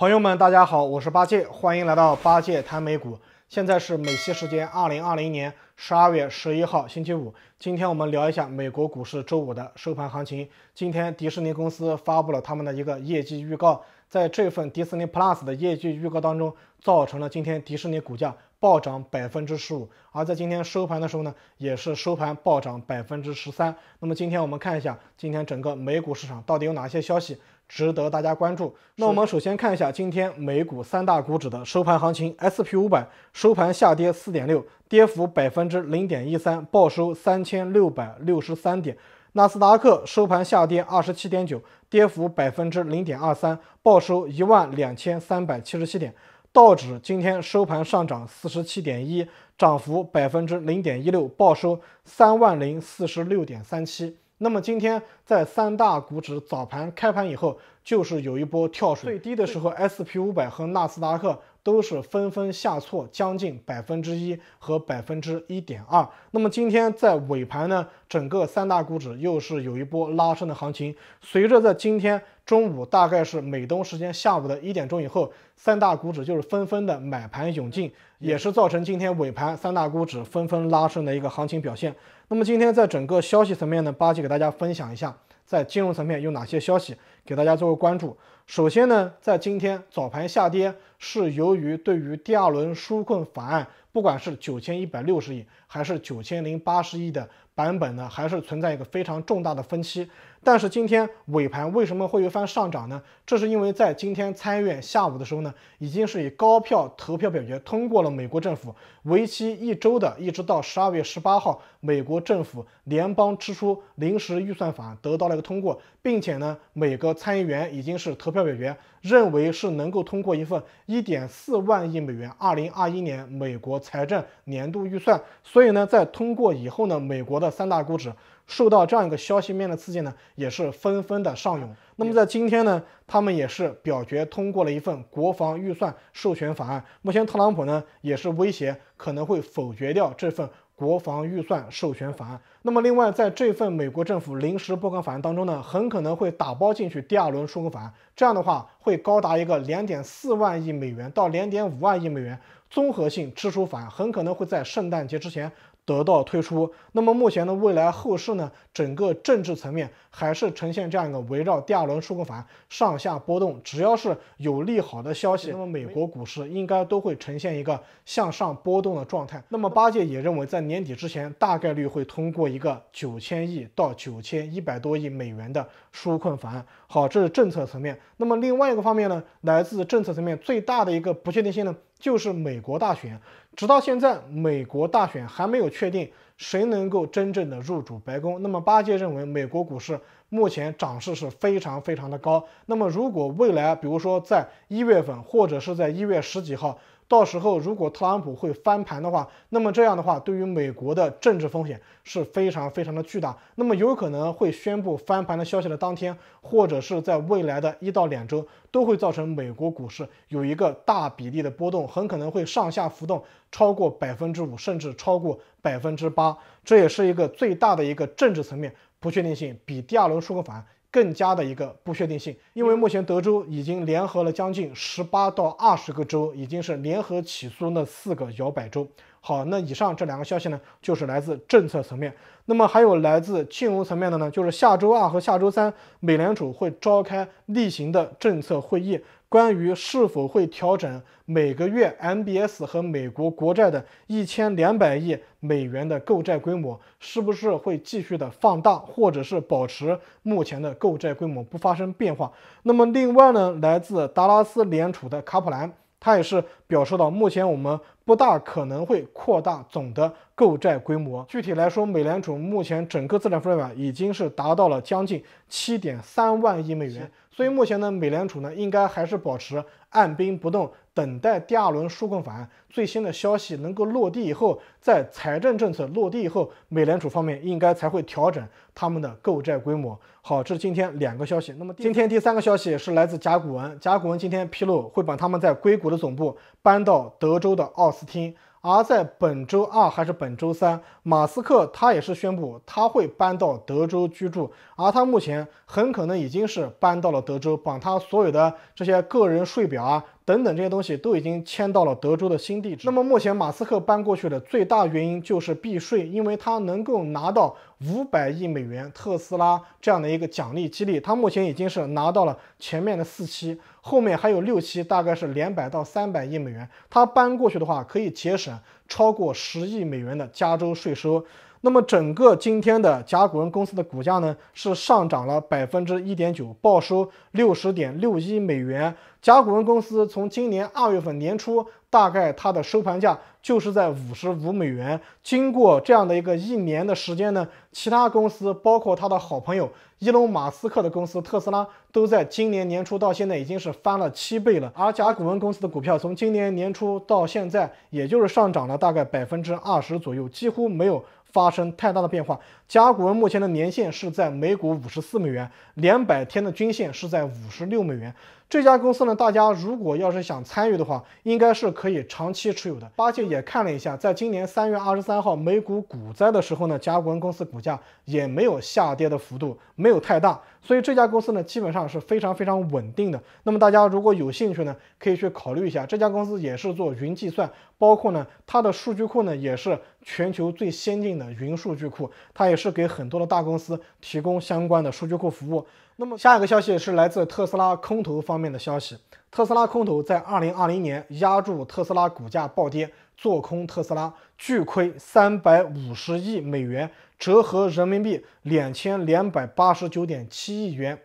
朋友们，大家好，我是八戒，欢迎来到八戒谈美股。现在是美西时间二零二零年十二月十一号星期五。今天我们聊一下美国股市周五的收盘行情。今天迪士尼公司发布了他们的一个业绩预告，在这份迪士尼 Plus 的业绩预告当中，造成了今天迪士尼股价暴涨百分之十五。而在今天收盘的时候呢，也是收盘暴涨百分之十三。那么今天我们看一下今天整个美股市场到底有哪些消息。值得大家关注。那我们首先看一下今天美股三大股指的收盘行情。S P 五百收盘下跌四点六，跌幅百分之零点一三，报收三千六百六十三点。纳斯达克收盘下跌二十七点九，跌幅百分之零点二三，报收一万两千三百七十七点。道指今天收盘上涨四十七点一，涨幅百分之零点一六，报收三万零四十六点三七。那么今天在三大股指早盘开盘以后。就是有一波跳水，最低的时候，S P 五百和纳斯达克都是纷纷下挫将近百分之一和百分之一点二。那么今天在尾盘呢，整个三大股指又是有一波拉升的行情。随着在今天中午，大概是美东时间下午的一点钟以后，三大股指就是纷纷的买盘涌进，也是造成今天尾盘三大股指纷纷拉升的一个行情表现。那么今天在整个消息层面呢，八戒给大家分享一下。在金融层面有哪些消息给大家做个关注？首先呢，在今天早盘下跌是由于对于第二轮纾困法案，不管是九千一百六十亿还是九千零八十亿的版本呢，还是存在一个非常重大的分歧。但是今天尾盘为什么会有一番上涨呢？这是因为在今天参议院下午的时候呢，已经是以高票投票表决通过了美国政府为期一周的，一直到十二月十八号，美国政府联邦支出临时预算法得到了一个通过，并且呢，每个参议员已经是投票表决，认为是能够通过一份一点四万亿美元二零二一年美国财政年度预算，所以呢，在通过以后呢，美国的三大股指。受到这样一个消息面的刺激呢，也是纷纷的上涌。那么在今天呢，他们也是表决通过了一份国防预算授权法案。目前特朗普呢也是威胁可能会否决掉这份国防预算授权法案。那么另外在这份美国政府临时拨款法案当中呢，很可能会打包进去第二轮纾困法案。这样的话会高达一个两点四万亿美元到两点五万亿美元综合性支出法案，很可能会在圣诞节之前。得到推出，那么目前呢，未来后市呢，整个政治层面还是呈现这样一个围绕第二轮纾困法案上下波动。只要是有利好的消息，那么美国股市应该都会呈现一个向上波动的状态。那么八戒也认为，在年底之前大概率会通过一个九千亿到九千一百多亿美元的纾困法案。好，这是政策层面。那么另外一个方面呢，来自政策层面最大的一个不确定性呢，就是美国大选。直到现在，美国大选还没有确定谁能够真正的入主白宫。那么，八戒认为美国股市目前涨势是非常非常的高。那么，如果未来，比如说在一月份或者是在一月十几号。到时候如果特朗普会翻盘的话，那么这样的话对于美国的政治风险是非常非常的巨大。那么有可能会宣布翻盘的消息的当天，或者是在未来的一到两周，都会造成美国股市有一个大比例的波动，很可能会上下浮动超过百分之五，甚至超过百分之八。这也是一个最大的一个政治层面不确定性，比第二轮输个反。更加的一个不确定性，因为目前德州已经联合了将近十八到二十个州，已经是联合起诉那四个摇摆州。好，那以上这两个消息呢，就是来自政策层面。那么还有来自金融层面的呢，就是下周二和下周三，美联储会召开例行的政策会议，关于是否会调整每个月 MBS 和美国国债的一千两百亿美元的购债规模，是不是会继续的放大，或者是保持目前的购债规模不发生变化。那么另外呢，来自达拉斯联储的卡普兰。他也是表示到，目前我们不大可能会扩大总的购债规模。具体来说，美联储目前整个资产负债表已经是达到了将近七点三万亿美元，所以目前呢，美联储呢应该还是保持按兵不动。等待第二轮数控法案最新的消息能够落地以后，在财政政策落地以后，美联储方面应该才会调整他们的购债规模。好，这是今天两个消息。那么今天第三个消息是来自甲骨文，甲骨文今天披露会把他们在硅谷的总部搬到德州的奥斯汀，而在本周二还是本周三，马斯克他也是宣布他会搬到德州居住，而他目前很可能已经是搬到了德州，把他所有的这些个人税表啊。等等这些东西都已经迁到了德州的新地址。那么目前马斯克搬过去的最大原因就是避税，因为他能够拿到五百亿美元特斯拉这样的一个奖励激励，他目前已经是拿到了前面的四期，后面还有六期，大概是两百到三百亿美元。他搬过去的话，可以节省超过十亿美元的加州税收。那么，整个今天的甲骨文公司的股价呢，是上涨了百分之一点九，报收六十点六一美元。甲骨文公司从今年二月份年初，大概它的收盘价就是在五十五美元。经过这样的一个一年的时间呢，其他公司，包括他的好朋友伊隆马斯克的公司特斯拉，都在今年年初到现在已经是翻了七倍了。而甲骨文公司的股票从今年年初到现在，也就是上涨了大概百分之二十左右，几乎没有。发生太大的变化。甲骨文目前的年限是在每股五十四美元，两百天的均线是在五十六美元。这家公司呢，大家如果要是想参与的话，应该是可以长期持有的。八戒也看了一下，在今年三月二十三号美股股灾的时候呢，甲骨文公司股价也没有下跌的幅度，没有太大。所以这家公司呢，基本上是非常非常稳定的。那么大家如果有兴趣呢，可以去考虑一下。这家公司也是做云计算，包括呢，它的数据库呢也是全球最先进的云数据库，它也是给很多的大公司提供相关的数据库服务。那么下一个消息是来自特斯拉空头方面的消息。特斯拉空头在二零二零年压住特斯拉股价暴跌，做空特斯拉巨亏三百五十亿美元，折合人民币两千两百八十九点七亿元。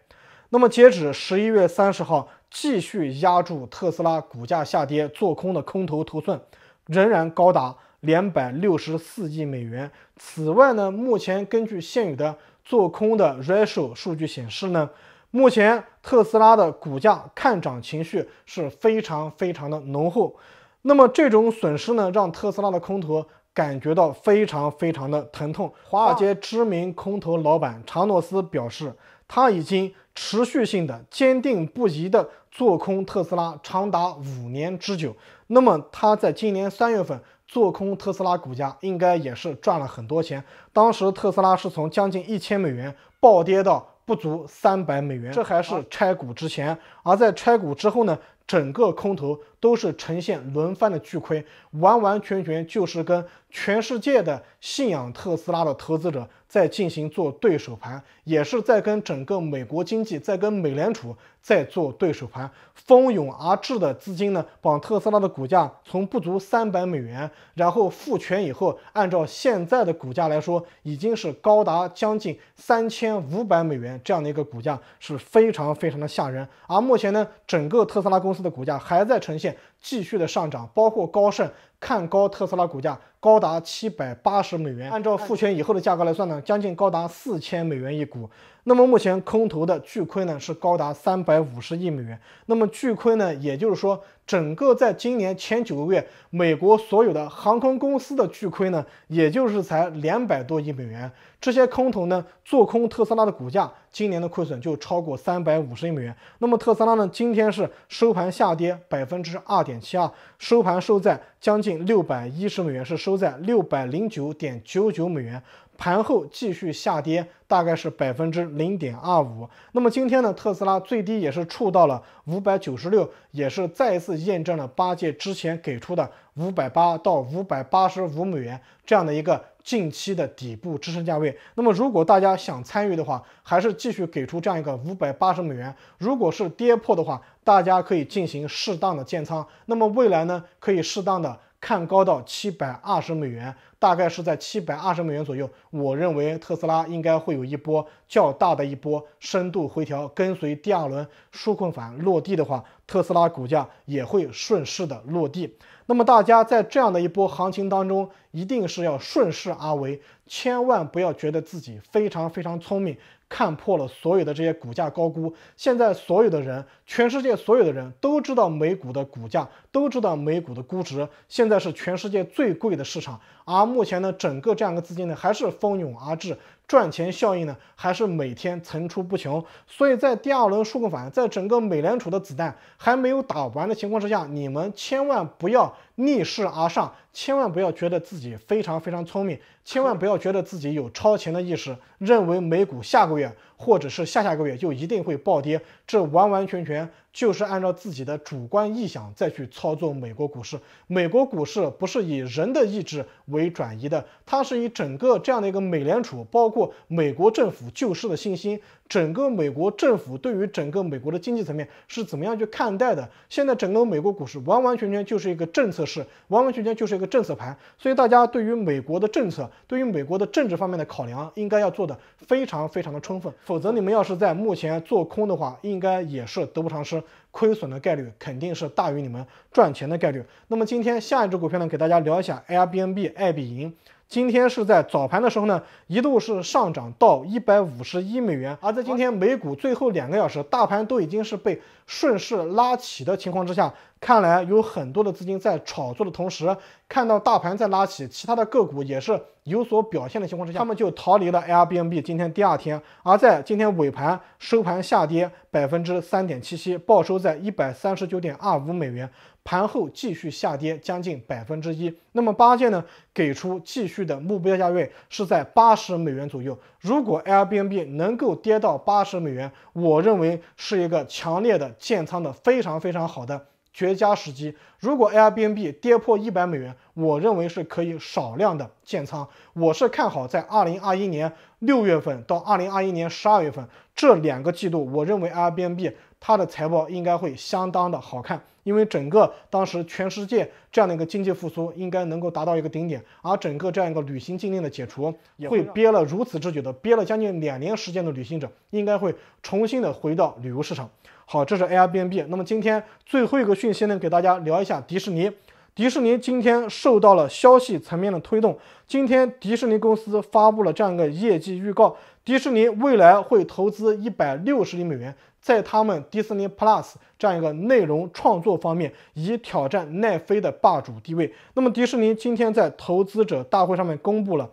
那么截止十一月三十号，继续压住特斯拉股价下跌做空的空头头寸，仍然高达两百六十四亿美元。此外呢，目前根据现有的。做空的 Ratio 数据显示呢，目前特斯拉的股价看涨情绪是非常非常的浓厚。那么这种损失呢，让特斯拉的空头感觉到非常非常的疼痛。华尔街知名空头老板查诺斯表示，他已经持续性的坚定不移的做空特斯拉长达五年之久。那么他在今年三月份。做空特斯拉股价，应该也是赚了很多钱。当时特斯拉是从将近一千美元暴跌到不足三百美元，这还是拆股之前。而在拆股之后呢？整个空头都是呈现轮番的巨亏，完完全全就是跟全世界的信仰特斯拉的投资者在进行做对手盘，也是在跟整个美国经济在跟美联储在做对手盘。蜂拥而至的资金呢，把特斯拉的股价从不足三百美元，然后复权以后，按照现在的股价来说，已经是高达将近三千五百美元这样的一个股价是非常非常的吓人。而目前呢，整个特斯拉公公司的股价还在呈现继续的上涨，包括高盛看高特斯拉股价高达七百八十美元，按照复权以后的价格来算呢，将近高达四千美元一股。那么目前空头的巨亏呢是高达三百五十亿美元。那么巨亏呢，也就是说。整个在今年前九个月，美国所有的航空公司的巨亏呢，也就是才两百多亿美元。这些空头呢做空特斯拉的股价，今年的亏损就超过三百五十亿美元。那么特斯拉呢，今天是收盘下跌百分之二点七二，收盘收在将近六百一十美元，是收在六百零九点九九美元。盘后继续下跌，大概是百分之零点二五。那么今天呢，特斯拉最低也是触到了五百九十六，也是再一次验证了八戒之前给出的五百八到五百八十五美元这样的一个近期的底部支撑价位。那么如果大家想参与的话，还是继续给出这样一个五百八十美元。如果是跌破的话，大家可以进行适当的建仓。那么未来呢，可以适当的。看高到七百二十美元，大概是在七百二十美元左右。我认为特斯拉应该会有一波较大的一波深度回调，跟随第二轮数控反落地的话，特斯拉股价也会顺势的落地。那么大家在这样的一波行情当中，一定是要顺势而为，千万不要觉得自己非常非常聪明。看破了所有的这些股价高估，现在所有的人，全世界所有的人都知道美股的股价，都知道美股的估值，现在是全世界最贵的市场。而目前呢，整个这样的资金呢，还是蜂拥而至，赚钱效应呢，还是每天层出不穷。所以在第二轮数控反，在整个美联储的子弹还没有打完的情况之下，你们千万不要逆势而上。千万不要觉得自己非常非常聪明，千万不要觉得自己有超前的意识，认为美股下个月或者是下下个月就一定会暴跌，这完完全全就是按照自己的主观臆想再去操作美国股市。美国股市不是以人的意志为转移的，它是以整个这样的一个美联储，包括美国政府救市的信心，整个美国政府对于整个美国的经济层面是怎么样去看待的。现在整个美国股市完完全全就是一个政策市，完完全全就是一个。政策盘，所以大家对于美国的政策，对于美国的政治方面的考量，应该要做的非常非常的充分，否则你们要是在目前做空的话，应该也是得不偿失，亏损的概率肯定是大于你们赚钱的概率。那么今天下一只股票呢，给大家聊一下 Airbnb 爱彼迎。今天是在早盘的时候呢，一度是上涨到一百五十一美元，而在今天美股最后两个小时，大盘都已经是被顺势拉起的情况之下，看来有很多的资金在炒作的同时，看到大盘在拉起，其他的个股也是有所表现的情况之下，他们就逃离了 Airbnb。今天第二天，而在今天尾盘收盘下跌百分之三点七七，报收在一百三十九点二五美元。盘后继续下跌将近百分之一，那么八戒呢给出继续的目标价位是在八十美元左右。如果 Airbnb 能够跌到八十美元，我认为是一个强烈的建仓的非常非常好的绝佳时机。如果 Airbnb 跌破一百美元，我认为是可以少量的建仓。我是看好在二零二一年六月份到二零二一年十二月份这两个季度，我认为 Airbnb。它的财报应该会相当的好看，因为整个当时全世界这样的一个经济复苏应该能够达到一个顶点，而整个这样一个旅行禁令的解除，会憋了如此之久的憋了将近两年时间的旅行者，应该会重新的回到旅游市场。好，这是 Airbnb。那么今天最后一个讯息呢，给大家聊一下迪士尼。迪士尼今天受到了消息层面的推动，今天迪士尼公司发布了这样一个业绩预告，迪士尼未来会投资一百六十亿美元。在他们迪士尼 Plus 这样一个内容创作方面，以挑战奈飞的霸主地位。那么，迪士尼今天在投资者大会上面公布了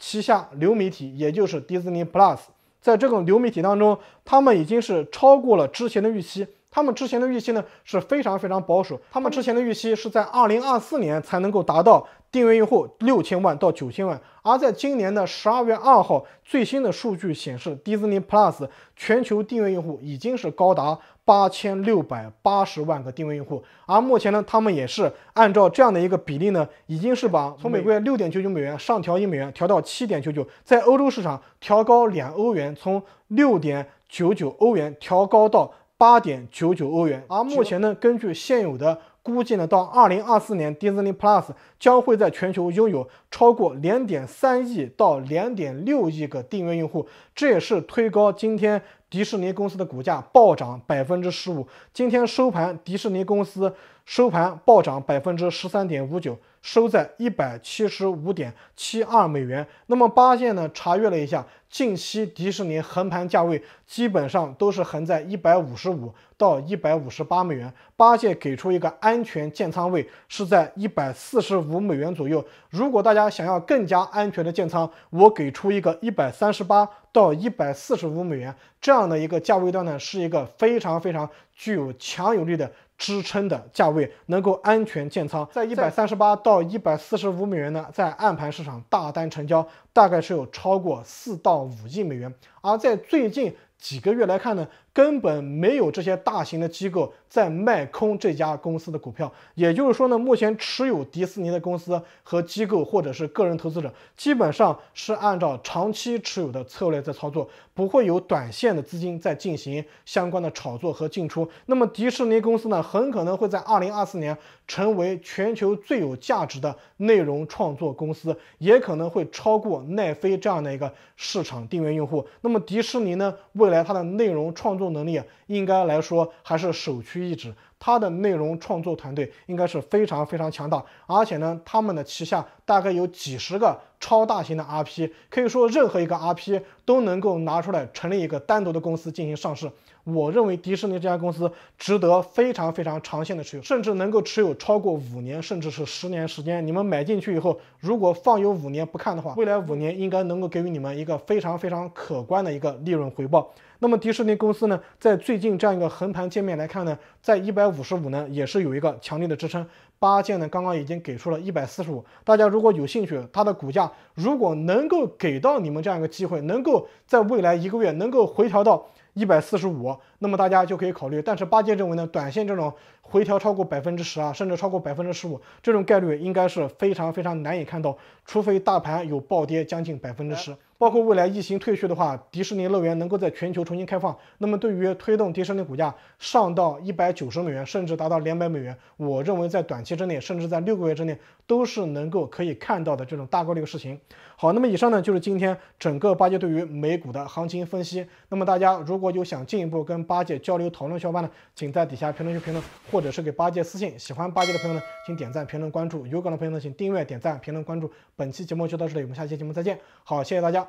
旗下流媒体，也就是迪士尼 Plus。在这个流媒体当中，他们已经是超过了之前的预期。他们之前的预期呢是非常非常保守，他们之前的预期是在二零二四年才能够达到订阅用户六千万到九千万，而在今年的十二月二号最新的数据显示，Disney Plus 全球订阅用户已经是高达八千六百八十万个订阅用户，而目前呢，他们也是按照这样的一个比例呢，已经是把从每个月六点九九美元上调一美元，调到七点九九，在欧洲市场调高两欧元，从六点九九欧元调高到。八点九九欧元，而目前呢，根据现有的估计呢，到二零二四年，Disney Plus 将会在全球拥有超过两点三亿到两点六亿个订阅用户，这也是推高今天迪士尼公司的股价暴涨百分之十五。今天收盘，迪士尼公司收盘暴涨百分之十三点五九。收在一百七十五点七二美元。那么八戒呢？查阅了一下近期迪士尼横盘价位，基本上都是横在一百五十五到一百五十八美元。八戒给出一个安全建仓位是在一百四十五美元左右。如果大家想要更加安全的建仓，我给出一个一百三十八到一百四十五美元这样的一个价位段呢，是一个非常非常具有强有力的。支撑的价位能够安全建仓，在一百三十八到一百四十五美元呢，在暗盘市场大单成交大概是有超过四到五亿美元，而在最近。几个月来看呢，根本没有这些大型的机构在卖空这家公司的股票。也就是说呢，目前持有迪士尼的公司和机构或者是个人投资者，基本上是按照长期持有的策略在操作，不会有短线的资金在进行相关的炒作和进出。那么迪士尼公司呢，很可能会在二零二四年成为全球最有价值的内容创作公司，也可能会超过奈飞这样的一个市场订阅用户。那么迪士尼呢，为来，它的内容创作能力应该来说还是首屈一指，它的内容创作团队应该是非常非常强大，而且呢，他们的旗下大概有几十个超大型的 r p 可以说任何一个 r p 都能够拿出来成立一个单独的公司进行上市。我认为迪士尼这家公司值得非常非常长线的持有，甚至能够持有超过五年，甚至是十年时间。你们买进去以后，如果放有五年不看的话，未来五年应该能够给予你们一个非常非常可观的一个利润回报。那么迪士尼公司呢，在最近这样一个横盘界面来看呢，在一百五十五呢，也是有一个强力的支撑。八件呢，刚刚已经给出了一百四十五。大家如果有兴趣，它的股价如果能够给到你们这样一个机会，能够在未来一个月能够回调到。一百四十五，那么大家就可以考虑。但是八戒认为呢，短线这种回调超过百分之十啊，甚至超过百分之十五，这种概率应该是非常非常难以看到，除非大盘有暴跌将近百分之十。包括未来疫情退去的话，迪士尼乐园能够在全球重新开放，那么对于推动迪士尼股价上到一百九十美元，甚至达到两百美元，我认为在短期之内，甚至在六个月之内，都是能够可以看到的这种大概率的事情。好，那么以上呢就是今天整个八戒对于美股的行情分析。那么大家如果有想进一步跟八戒交流讨论，小伙伴呢，请在底下评论区评论，或者是给八戒私信。喜欢八戒的朋友呢，请点赞、评论、关注。有感的朋友呢，请订阅、点赞、评论、关注。本期节目就到这里，我们下期节目再见。好，谢谢大家。